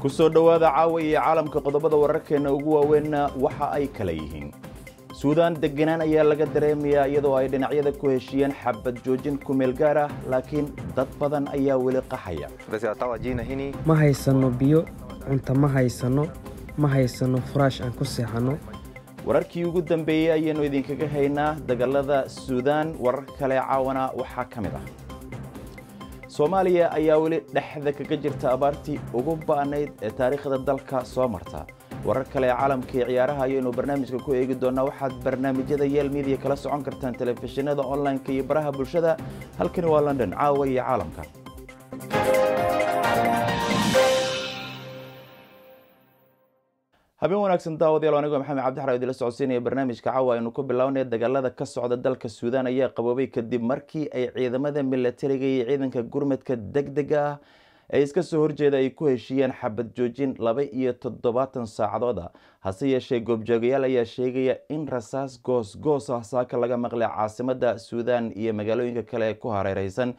ku soo dhowaada caawa iyo caalamka qodobada wararkeenna ugu waaweynna waxa ay kala yihiin suudaan deganaan ayaa laga dareemayaa iyadoo ay dhinacyada ku heshiiyeen xabad joojin ku meel gaar ah laakiin dad badan ayaa weli qaxaya ma haysanno biyo cunto ma haysanno ma haysanno furaash aan ku seexanno wararkii ugu dambeeyey ayaynu idinkaga haynaa dagallada suudaan warar kale caawana waxaa ka mid ah soomaaliya ayaa weli dhexda kaga jirta abaartii ugu ba'nayd ee taariikhda dalka soo marta warar kale caalamka iyo ciyaaraha ayaynu barnaamijka ku eegi doonaa waxaad barnaamijyada yeel midiya kala socon kartaan telefishinada online-ka iyo baraha bulshada halkani waa london caawa iyo caalamka habeen wanaagsan daawadayaal anigoo maxamed cabdixar idila socodsiinaya barnaamijka cawa aynu ku bilownaya dagaalada ka socda dalka suudaan ayaa qaboobay kadib markii ay ciidamada milatariga iyo ciidanka gurmadka deg deg ah ee iska soo horjeeda ay ku heshiiyeen xabad joojin laba iyo toddobaatan saacadooda ah. hase yeeshee goobjoogayaal ayaa sheegaya in rasaas goos goos ah saaka laga maqlay caasimada suudaan iyo magaalooyinka kale ee ku hareereysan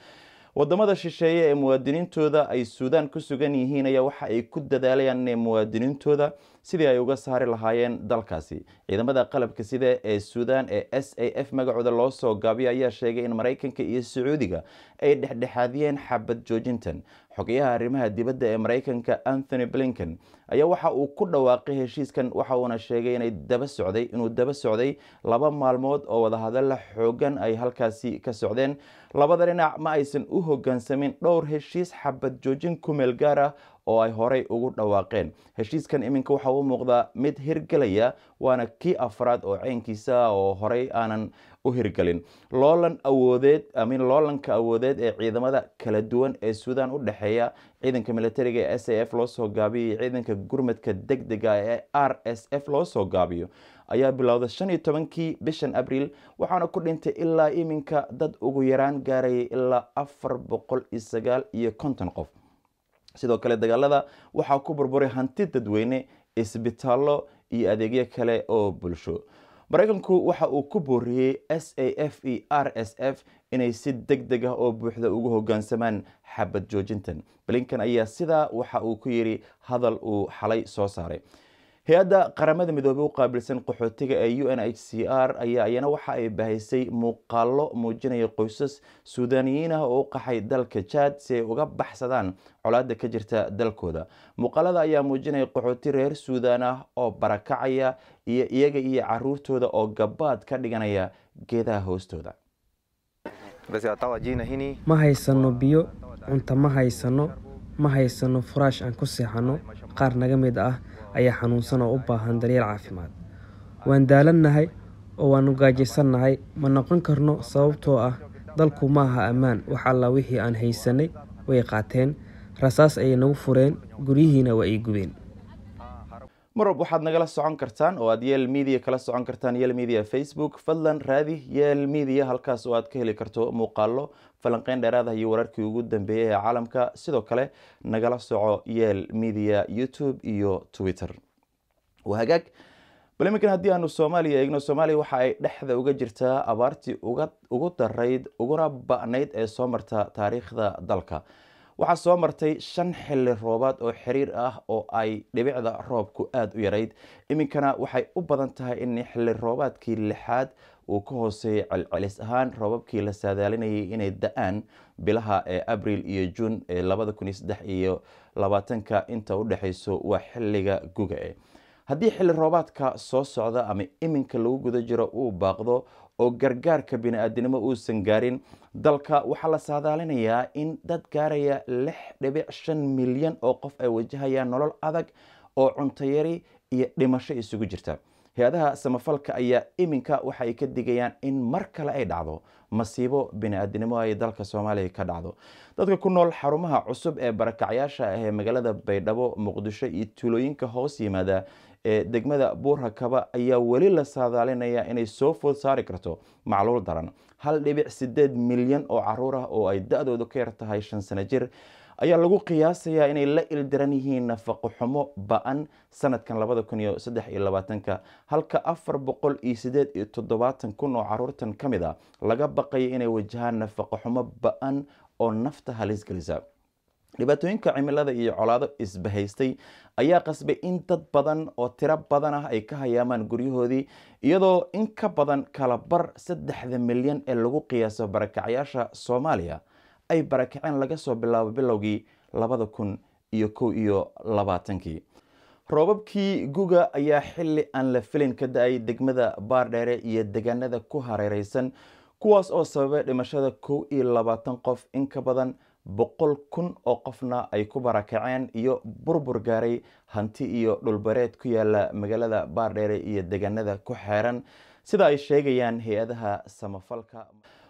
wadamada shisheeye ee muwaadiniintooda ay suudaan ku sugan yihiin ayaa waxa ay ku dadaalayaan inay muwaadiniintooda sidii ay uga saari lahaayeen dalkaasi ciidamada qalabka sida ee suudan ee s a f magacooda loo soo gaabiyo ayaa sheegay in maraykanka iyo sacuudiga ay dhexdhexaadiyeen xabad joojintan xogeyaha arrimaha dibadda ee maraykanka anthony blinken ayaa waxa uu ku dhawaaqay heshiiskan waxa uuna sheegay inay daba socday inuu daba socday laba maalmood oo wadahadalla xooggan ay halkaasi ka socdeen labada dhinac ma aysan u hoggaansamin dhowr heshiis xabad joojin ku meel gaar ah oo ay horey ugu dhawaaqeen heshiiskan iminka waxa u muuqdaa mid hirgelaya waana kii afraad oo ceynkiisa oo horey aanan u hirgelin loolan awoodeed amin loolanka awoodeed ee ciidamada kala duwan ee suudan u dhexeeya ciidanka milatariga ee s a f loo soo gaabiyo iyo ciidanka gurmadka deg dega ah ee r s f loo soo gaabiyo ayaa bilowday shan iyo tobankii bishan abriil waxaana ku dhintay ilaa iminka dad ugu yaraan gaarayay ilaa afar boqol iyo sagaal iyo konton qof sidoo kale dagaalada waxaa ku burburay hanti dadweyne isbitaallo iyo adeegyo kale oo bulsho maraykanku waxa uu ku booriyey s a f e r s f inay si deg deg ah oo buuxda ugu hogaansamaan xabad joojintan blinkan ayaa sidaa waxa uu ku yidhi hadal uu xalay soo saaray hay-adda qaramada midoobey u qaabilsan qaxootiga ee u n h c r ayaa iyana waxa ay bahaysay muuqaalo muujinaya qoysas suudaniyiin ah oo u qaxay dalka jaad si ay uga baxsadaan colaada ka jirta dalkooda muuqaalada ayaa muujinaya qaxooti reer suudan ah oo barakacaya iyo iyaga iyo caruurtooda oo gabaad ka dhiganaya geedaha hoostooda ma haysano biyo cunta ma haysano ma haysano furaash aan ku seexano qaar naga mid ah ayaa xanuunsan oo u baahan daliil caafimaad waan daalannahay oo waan gaajaysannahay ma noqon karno sababtoo ah dalku ma aha ammaan wax allaa wixii aan haysanay way qaateen rasaas ayay nagu fureen guryihiina waa ay gubeen marwalb waxaad nagala socon kartaan oo aad yeel media kala socon kartaan yeel media facebook fadlan raadi yeel media halkaas oo aad ka heli karto muuqaalo falanqeyn dheeraada ah iyo wararkii ugu dambeeyay ee caalamka sidoo kale nagala soco yeel media youtube iyo twitter waa bal iminkan haddii aanu soomaaliya eegno soomaaliya waxa ay dhexda uga jirtaa abaartii ugu darayd uguna ba-nayd ee soo marta taariikhda dalka waxaa soo martay shan xilli roobaad oo xiriir ah oo ay dhibicda roobku aada u yarayd iminkana waxay u badan tahay in xilli roobaadkii lixaad uu ka hooseeyay celcelis ahaan roobabkii la saadaalinayay inay da-aan bilaha ee abril iyo juun ee labada kun iyo saddex iyo labaatanka inta u dhexeyso waa xilliga guga e haddii xilli roobaadka soo socda ama iminka lagu guda jiro uu baaqdo oo gargaarka bini-aadinimo uusan gaarin dalka waxaa la saadaalinayaa in dad gaaraya lix dhibic shan milyan oo qof ay wajahayaan nolol adag oo cuntayari iyo dhimasho isugu jirta hay-adaha samafalka ayaa iminka waxa ay ka digayaan in mar kale ay dhacdo masiibo bini-aadinimo ay dalka soomaaliya ka dhacdo dadka ku nool xarumaha cusub ee barakacyaasha ah ee magaalada baydhabo muqdisho iyo tuulooyinka hoos yimaada degmada buurrakaba ayaa weli la saadaalinaya inay soo food saari karto macluul daran hal dhibic sideed milyan oo caruur ah oo ay da-doodu ka yar tahay shan sano jir ayaa lagu qiyaasayaa inay la ildaran yihiin nafaqo xumo ba-an sanadkan labada kun iyo saddex iyo labaatanka halka afar boqol iyo sideed iyo toddobaatan kun oo caruurtan ka mid a ah laga baqaya inay wajahaan nafaqo xumo ba-an oo nafta halis gelisa dhibaatooyinka cimilada iyo colaado isbahaystay ayaa qasbay in dad badan oo tiro badan ah ay ka hayaamaan guryahoodii iyadoo in ka badan kala bar saddexda milyan ee lagu qiyaaso barakacyaasha soomaaliya ay barakaceen laga soo bilaabo bilowgii labada kun iyo kow iyo labaatankii roobabkii guga ayaa xilli aan la filin ka da-ay degmada baardheere iyo degaanada ku hareereysan kuwaas oo sababay dhimashada kow iyo labaatan qof in ka badan boqol kun oo qofna ay ku barakaceen iyo burbur gaaray hanti iyo dhulbareed ku yaala magaalada baardheere iyo deganada ku xeeran sida ay sheegayaan hay-adaha samafalka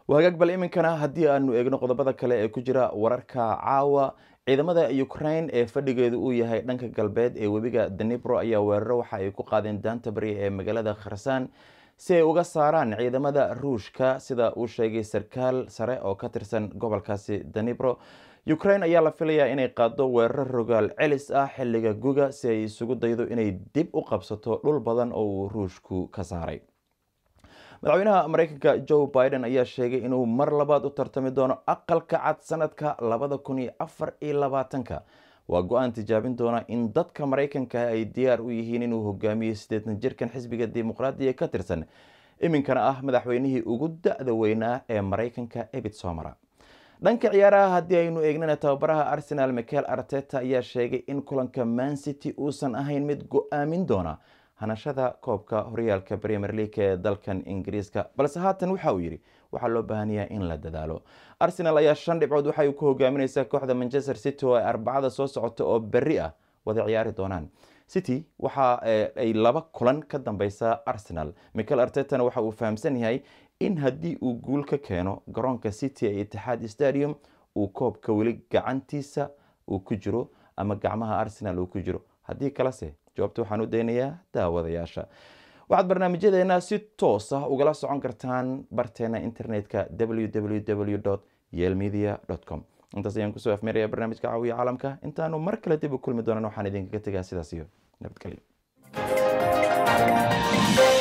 wagaag bal iminkana haddii aanu eegno qodobada kale ee ku jira wararka caawa ciidamada ukraine ee fadhigeedu uu yahay dhanka galbeed ee webiga danibro ayaa weeraro waxa ay ku qaadeen daanta bari ee magaalada kharsaan si ay uga saaraan ciidamada ruushka sida uu sheegay sarkaal sare oo ka tirsan gobolkaasi danibro ukraine ayaa la filayaa inay qaaddo weerar rogaal celis ah xilliga guga si ay isugu daydo inay dib u qabsato dhul badan oo uu ruushku ka saaray madaxweynaha mareykanka jo biden ayaa sheegay inuu mar labaad u tartami doono aqalka cad sanadka labada kun iyo afar iyo labaatanka waa go-aan tijaabin doona in dadka maraykanka ay diyaar u yihiin inuu hogaamiyo sideetan jirkan xisbiga dimuqraadiya ka tirsan iminkana ah madaxweynihii ugu da-da weynaa ee maraykanka ebit somara dhanka ciyaaraha haddii aynu eegnana tababaraha arsenal michael arteta ayaa sheegay in kulanka man city uusan ahayn mid go-aamin doona hanashada koobka horyaalka premier league ee dalkan ingiriiska balse haatan waxa uu yidhi waxaa loo baahanyahay in la dadaalo arsenal ayaa shan dhibcood waxay ku hogaamineysaa kooxda manchester city oo ay arbacada soo socota oo berri ah wada ciyaari doonaan city waxa eh, ay laba kulan ka dambeysaa arsenal michael artetana waxa uu fahamsan yahay in haddii uu guul ka keeno garoonka city ee itixaad stadium uu koobka weli gacantiisa uu ku jiro ama gacmaha arsenal uu ku jiro haddii kalese jawaabta waxaan u daynayaa daawadayaasha waxaad barnaamijyadeena si toos ah ugala socon kartaan barteena internetka www yelmedia com intaas ayaan kusoo afmeeraya barnaamijka caawiya caalamka intaanu mar kale dib u kulmi doonan waxaan idinkaga tegaa sidaas iyo nabadgelyo